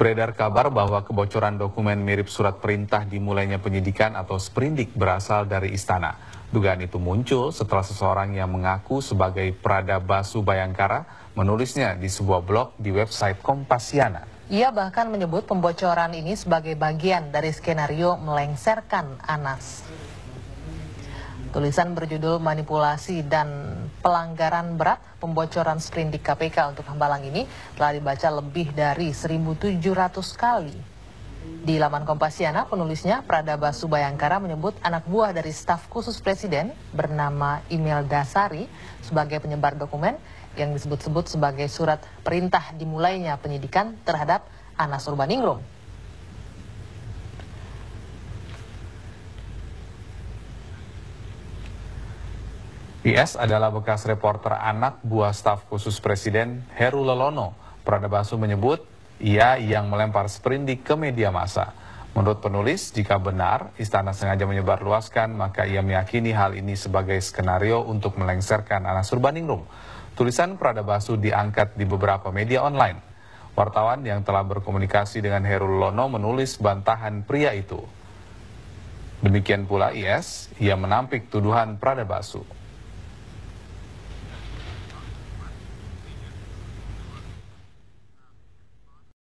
Beredar kabar bahwa kebocoran dokumen mirip surat perintah dimulainya penyidikan atau sprindik berasal dari istana. Dugaan itu muncul setelah seseorang yang mengaku sebagai Prada Basu Bayangkara menulisnya di sebuah blog di website Kompasiana. Ia bahkan menyebut pembocoran ini sebagai bagian dari skenario melengserkan Anas. Tulisan berjudul manipulasi dan pelanggaran berat pembocoran sprindik KPK untuk Hambalang ini telah dibaca lebih dari 1.700 kali. Di laman Kompasiana, penulisnya Pradaba Subayangkara menyebut anak buah dari staf khusus presiden bernama Imel Dasari sebagai penyebar dokumen yang disebut-sebut sebagai surat perintah dimulainya penyidikan terhadap Anas Urbaningrum. IS adalah bekas reporter anak buah staf khusus Presiden Heru Lelono. Basu menyebut ia yang melempar sprindik ke media massa. Menurut penulis, jika benar istana sengaja menyebarluaskan, maka ia meyakini hal ini sebagai skenario untuk melengsarkan Anas Surbaningrum. Tulisan Basu diangkat di beberapa media online. Wartawan yang telah berkomunikasi dengan Heru Lelono menulis bantahan pria itu. Demikian pula IS, ia menampik tuduhan Pradabasu.